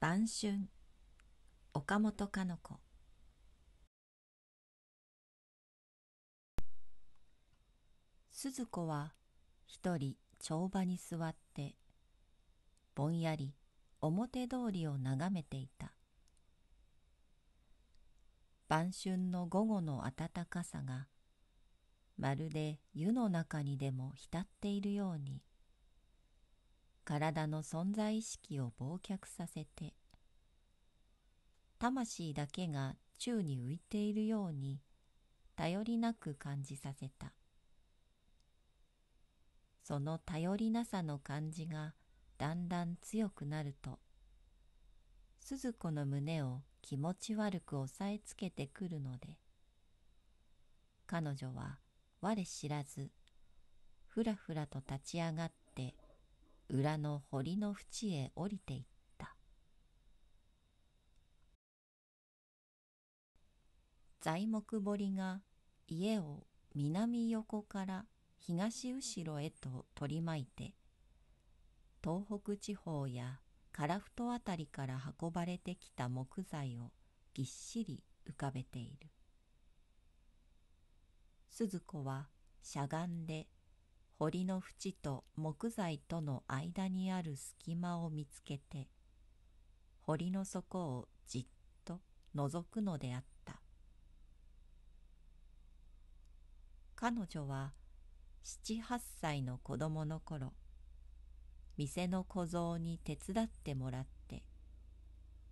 晩春岡本かの子鈴子は一人帳場に座ってぼんやり表通りを眺めていた晩春の午後の暖かさがまるで湯の中にでも浸っているように体の存在意識を忘却させて魂だけが宙に浮いているように頼りなく感じさせたその頼りなさの感じがだんだん強くなると鈴子の胸を気持ち悪く押さえつけてくるので彼女は我知らずふらふらと立ち上がって裏の堀の縁へ降りていった。材木堀が家を南横から東後ろへと取り巻いて東北地方や樺太あたりから運ばれてきた木材をぎっしり浮かべている鈴子はしゃがんで堀の縁と木材との間にある隙間を見つけて堀の底をじっと覗くのであった。彼女は七八歳の子供の頃店の小僧に手伝ってもらって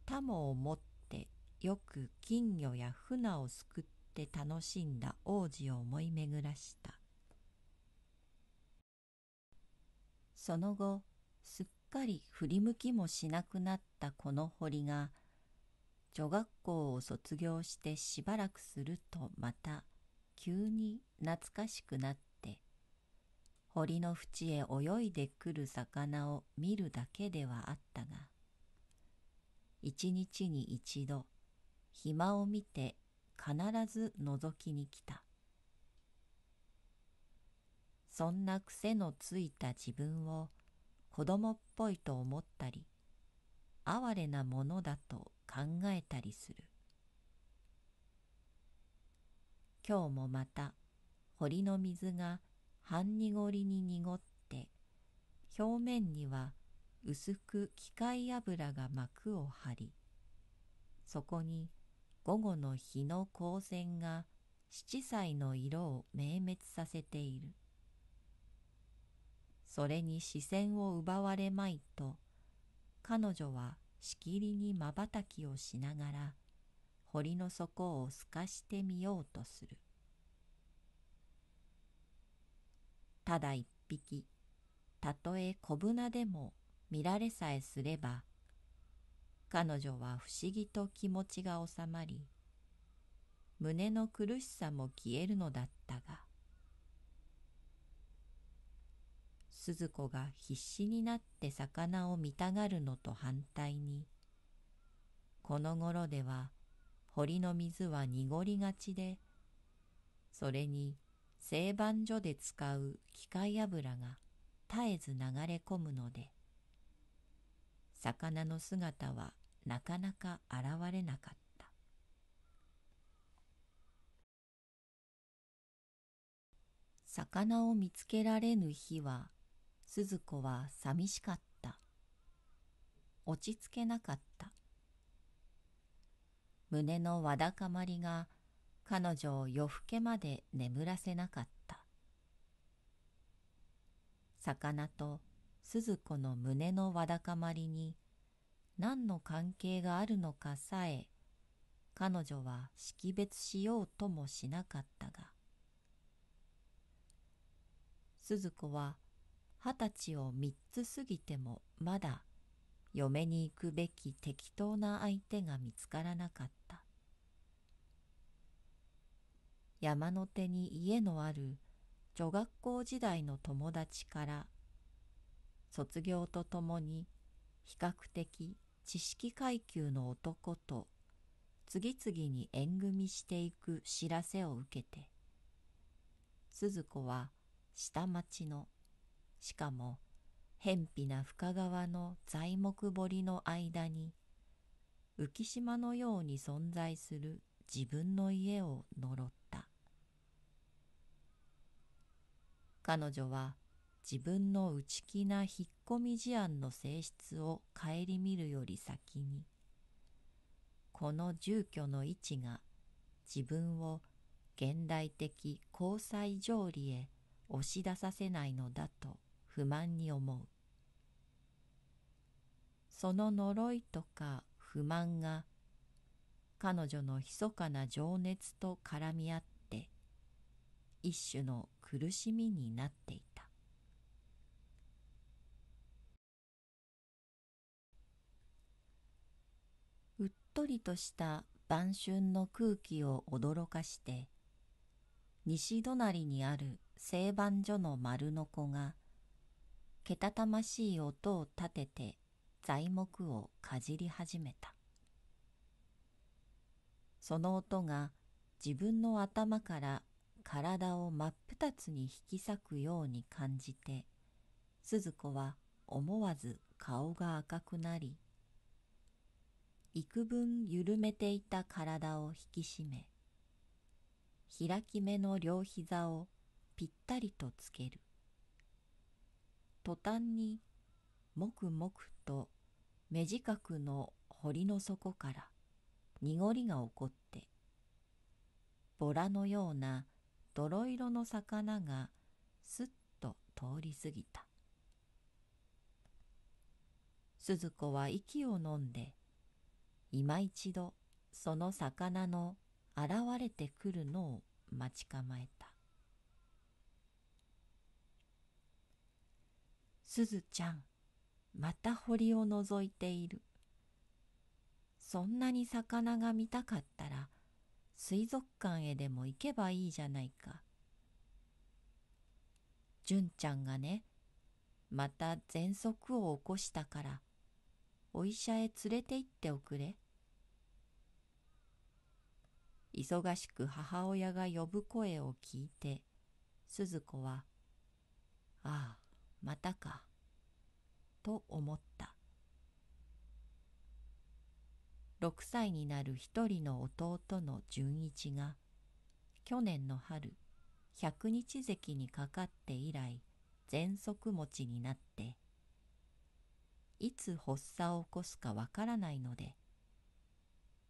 タモを持ってよく金魚や船をすくって楽しんだ王子を思い巡らしたその後すっかり振り向きもしなくなったこの堀が女学校を卒業してしばらくするとまた急に懐かしくなって堀の縁へ泳いでくる魚を見るだけではあったが一日に一度暇を見て必ず覗きに来たそんな癖のついた自分を子供っぽいと思ったり哀れなものだと考えたりする。今日もまた堀の水が半濁りに濁って表面には薄く機械油が膜を張りそこに午後の日の光線が七彩の色を明滅させているそれに視線を奪われまいと彼女はしきりにまばたきをしながら堀の底を透かしてみようとするただ一匹たとえ小舟でも見られさえすれば彼女は不思議と気持ちが収まり胸の苦しさも消えるのだったが鈴子が必死になって魚を見たがるのと反対にこの頃では堀の水は濁りがちで、それに製板所で使う機械油が絶えず流れ込むので、魚の姿はなかなか現れなかった。魚を見つけられぬ日は、鈴子は寂しかった。落ち着けなかった。胸のわだかまりが彼女を夜更けまで眠らせなかった。魚と鈴子の胸のわだかまりに何の関係があるのかさえ彼女は識別しようともしなかったが鈴子は二十歳を三つ過ぎてもまだ嫁に行くべき適当な相手が見つからなかった山の手に家のある女学校時代の友達から卒業とともに比較的知識階級の男と次々に縁組していく知らせを受けて鈴子は下町のしかも偏僻な深川の材木堀の間に浮島のように存在する自分の家を呪った彼女は自分の内気な引っ込み思案の性質を顧みるより先にこの住居の位置が自分を現代的交際条理へ押し出させないのだと不満に思うその呪いとか不満が彼女の密かな情熱と絡み合って一種の苦しみになっていたうっとりとした晩春の空気を驚かして西隣にある製板所の丸の子がけたたましい音を立てて材木をかじり始めたその音が自分の頭から体を真っ二つに引き裂くように感じて鈴子は思わず顔が赤くなり幾分緩めていた体を引き締め開き目の両膝をぴったりとつける途端にもくもくと目近くの堀の底から濁りが起こってボラのような泥色の魚がすっと通り過ぎた鈴子は息をのんで今一度その魚の現れてくるのを待ち構えたすずちゃん、また堀を覗いている。そんなに魚が見たかったら、水族館へでも行けばいいじゃないか。純ちゃんがね、また喘息を起こしたから、お医者へ連れて行っておくれ。忙しく母親が呼ぶ声を聞いて、鈴子は、ああ、またか。と思った6歳になる一人の弟の純一が去年の春百日関にかかって以来喘息持ちになっていつ発作を起こすかわからないので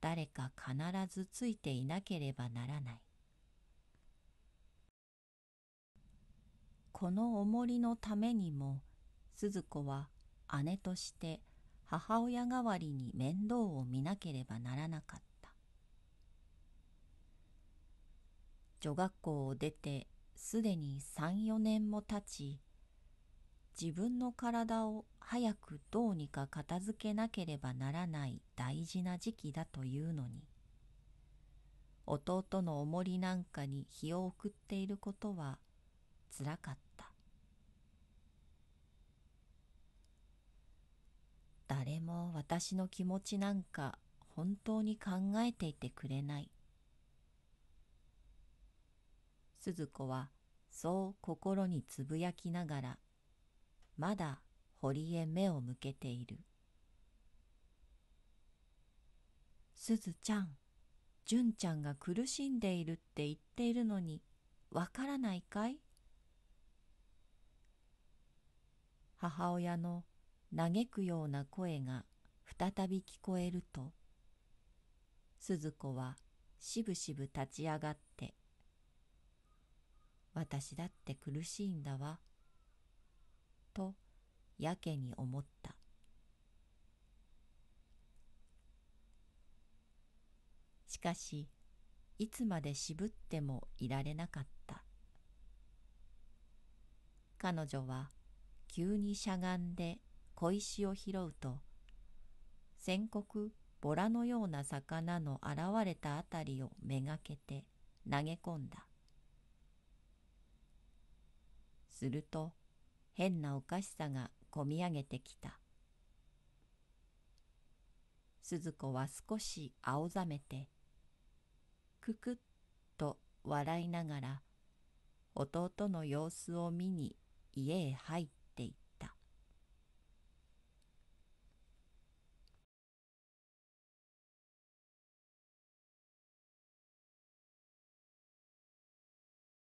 誰か必ずついていなければならないこの重りのためにも鈴子は姉として母親代わりに面倒を見なければならなかった女学校を出てすでに34年も経ち自分の体を早くどうにか片付けなければならない大事な時期だというのに弟のおもりなんかに日を送っていることはつらかった誰も私の気持ちなんか本当に考えていてくれない。鈴子はそう心につぶやきながら、まだ堀へ目を向けている。鈴ちゃん、純ちゃんが苦しんでいるって言っているのに、わからないかい母親の嘆くような声が再び聞こえると、鈴子はしぶしぶ立ち上がって、私だって苦しいんだわ、とやけに思った。しかし、いつまで渋ってもいられなかった。彼女は急にしゃがんで小石を拾うと、戦国ボラのような魚の現れたあたりをめがけて投げ込んだ。すると変なおかしさがこみ上げてきた。鈴子は少し青ざめて、くくっと笑いながら弟の様子を見に家へ入った